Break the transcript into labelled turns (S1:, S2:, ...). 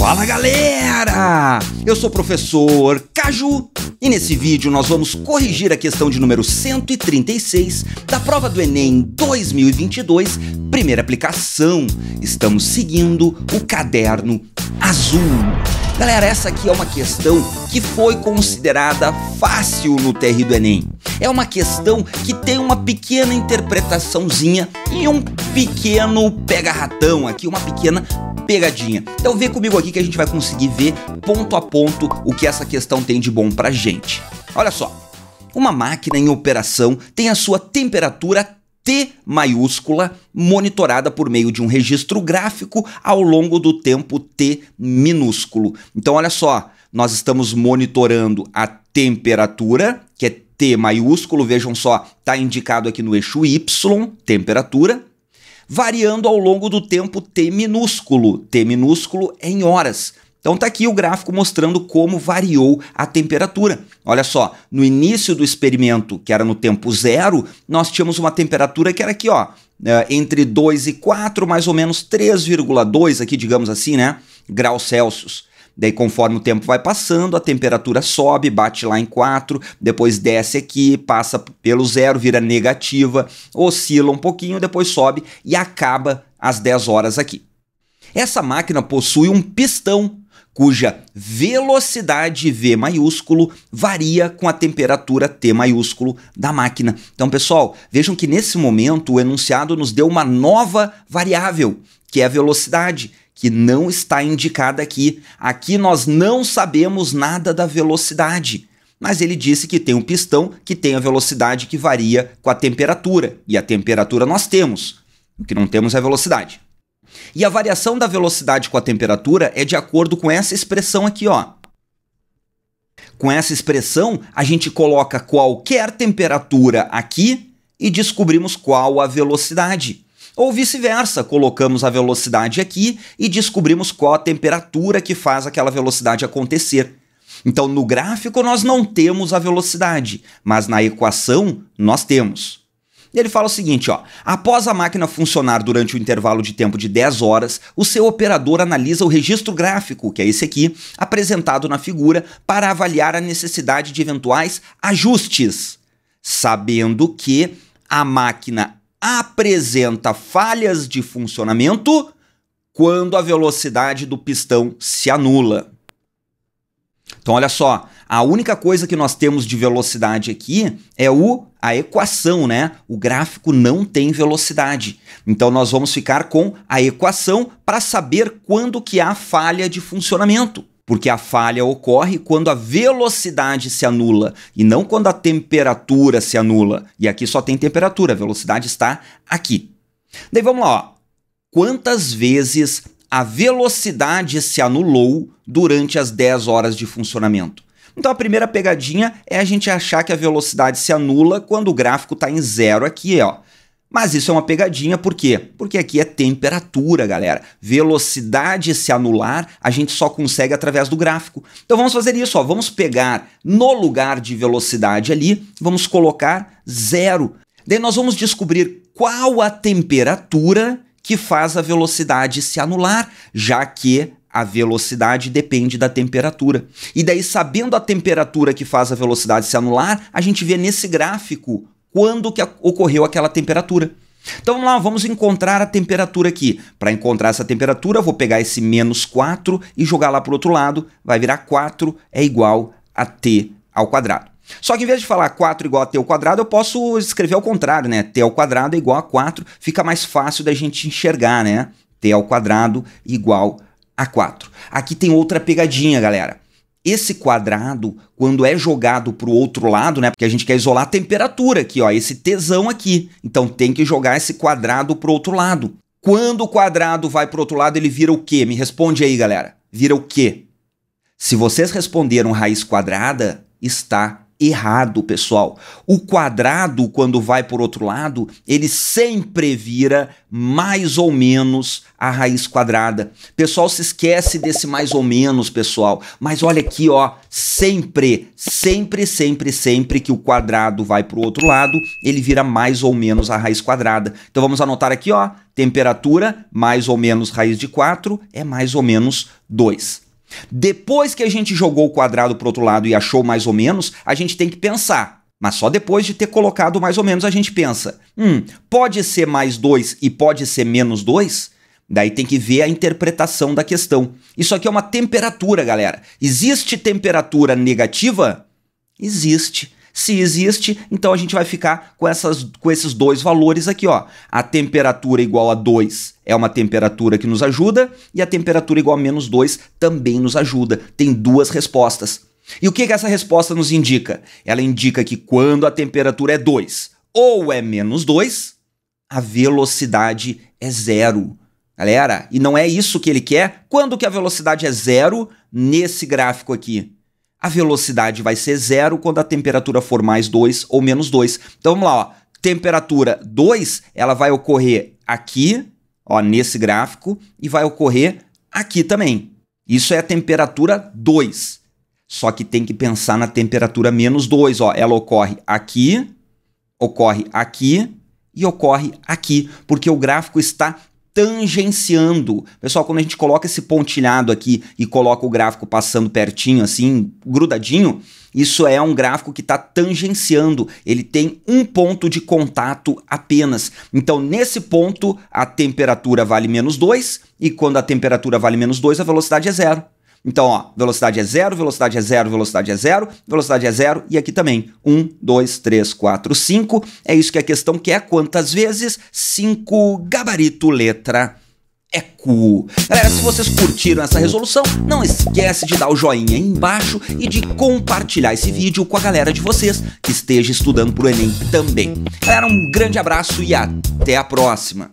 S1: Fala galera! Ah, eu sou o professor Caju e nesse vídeo nós vamos corrigir a questão de número 136 da prova do Enem 2022, primeira aplicação. Estamos seguindo o caderno azul. Galera, essa aqui é uma questão que foi considerada fácil no TR do Enem. É uma questão que tem uma pequena interpretaçãozinha e um pequeno pega-ratão aqui, uma pequena pegadinha. Então vem comigo aqui que a gente vai conseguir ver ponto a ponto o que essa questão tem de bom pra gente. Olha só. Uma máquina em operação tem a sua temperatura T maiúscula monitorada por meio de um registro gráfico ao longo do tempo T minúsculo. Então olha só, nós estamos monitorando a temperatura, que é T maiúsculo, vejam só, está indicado aqui no eixo Y, temperatura, variando ao longo do tempo T minúsculo. T minúsculo é em horas. Então tá aqui o gráfico mostrando como variou a temperatura. Olha só, no início do experimento, que era no tempo zero, nós tínhamos uma temperatura que era aqui, ó, é, entre 2 e 4, mais ou menos 3,2 aqui, digamos assim, né, graus Celsius. Daí, conforme o tempo vai passando, a temperatura sobe, bate lá em 4, depois desce aqui, passa pelo zero, vira negativa, oscila um pouquinho, depois sobe e acaba às 10 horas aqui. Essa máquina possui um pistão cuja velocidade V maiúsculo varia com a temperatura T maiúsculo da máquina. Então, pessoal, vejam que nesse momento o enunciado nos deu uma nova variável, que é a velocidade que não está indicada aqui. Aqui nós não sabemos nada da velocidade, mas ele disse que tem um pistão que tem a velocidade que varia com a temperatura, e a temperatura nós temos, o que não temos é a velocidade. E a variação da velocidade com a temperatura é de acordo com essa expressão aqui, ó. Com essa expressão, a gente coloca qualquer temperatura aqui e descobrimos qual a velocidade. Ou vice-versa, colocamos a velocidade aqui e descobrimos qual a temperatura que faz aquela velocidade acontecer. Então, no gráfico, nós não temos a velocidade, mas na equação, nós temos. Ele fala o seguinte: ó, após a máquina funcionar durante o um intervalo de tempo de 10 horas, o seu operador analisa o registro gráfico, que é esse aqui, apresentado na figura, para avaliar a necessidade de eventuais ajustes, sabendo que a máquina apresenta falhas de funcionamento quando a velocidade do pistão se anula. Então, olha só, a única coisa que nós temos de velocidade aqui é o a equação, né? O gráfico não tem velocidade. Então, nós vamos ficar com a equação para saber quando que há falha de funcionamento porque a falha ocorre quando a velocidade se anula e não quando a temperatura se anula. E aqui só tem temperatura, a velocidade está aqui. Daí vamos lá, ó. quantas vezes a velocidade se anulou durante as 10 horas de funcionamento? Então a primeira pegadinha é a gente achar que a velocidade se anula quando o gráfico está em zero aqui, ó. Mas isso é uma pegadinha, por quê? Porque aqui é temperatura, galera. Velocidade se anular, a gente só consegue através do gráfico. Então vamos fazer isso, ó. vamos pegar no lugar de velocidade ali, vamos colocar zero. Daí nós vamos descobrir qual a temperatura que faz a velocidade se anular, já que a velocidade depende da temperatura. E daí, sabendo a temperatura que faz a velocidade se anular, a gente vê nesse gráfico quando que ocorreu aquela temperatura. Então vamos lá, vamos encontrar a temperatura aqui. Para encontrar essa temperatura, vou pegar esse menos 4 e jogar lá para o outro lado, vai virar 4 é igual a T ao quadrado. Só que em vez de falar 4 igual a t ao quadrado, eu posso escrever ao contrário, né? t ao quadrado é igual a 4, fica mais fácil da gente enxergar, né? t ao quadrado igual a 4. Aqui tem outra pegadinha, galera. Esse quadrado, quando é jogado para o outro lado, né? Porque a gente quer isolar a temperatura aqui, ó, esse tesão aqui. Então tem que jogar esse quadrado para o outro lado. Quando o quadrado vai para o outro lado, ele vira o quê? Me responde aí, galera. Vira o quê? Se vocês responderam raiz quadrada, está errado, pessoal. O quadrado, quando vai por outro lado, ele sempre vira mais ou menos a raiz quadrada. Pessoal, se esquece desse mais ou menos, pessoal. Mas olha aqui, ó, sempre, sempre, sempre, sempre que o quadrado vai para o outro lado, ele vira mais ou menos a raiz quadrada. Então vamos anotar aqui, ó, temperatura mais ou menos raiz de 4 é mais ou menos 2. Depois que a gente jogou o quadrado para outro lado e achou mais ou menos, a gente tem que pensar. Mas só depois de ter colocado mais ou menos a gente pensa: hum, pode ser mais 2 e pode ser menos 2? Daí tem que ver a interpretação da questão. Isso aqui é uma temperatura, galera. Existe temperatura negativa? Existe. Se existe, então a gente vai ficar com, essas, com esses dois valores aqui, ó. A temperatura igual a 2 é uma temperatura que nos ajuda e a temperatura igual a menos 2 também nos ajuda. Tem duas respostas. E o que, que essa resposta nos indica? Ela indica que quando a temperatura é 2 ou é menos 2, a velocidade é zero. Galera, e não é isso que ele quer. Quando que a velocidade é zero nesse gráfico aqui? a velocidade vai ser zero quando a temperatura for mais 2 ou menos 2. Então vamos lá, ó. temperatura 2 ela vai ocorrer aqui, ó, nesse gráfico, e vai ocorrer aqui também. Isso é a temperatura 2. Só que tem que pensar na temperatura menos 2. Ó. Ela ocorre aqui, ocorre aqui e ocorre aqui, porque o gráfico está tangenciando. Pessoal, quando a gente coloca esse pontilhado aqui e coloca o gráfico passando pertinho, assim, grudadinho, isso é um gráfico que está tangenciando. Ele tem um ponto de contato apenas. Então, nesse ponto, a temperatura vale menos 2, e quando a temperatura vale menos 2, a velocidade é zero. Então, ó, velocidade é zero, velocidade é zero, velocidade é zero, velocidade é zero, e aqui também. um, dois, três, quatro, cinco. É isso que a questão quer. É, quantas vezes? Cinco, gabarito, letra é cu. Galera, se vocês curtiram essa resolução, não esquece de dar o joinha aí embaixo e de compartilhar esse vídeo com a galera de vocês que esteja estudando pro Enem também. Galera, um grande abraço e até a próxima.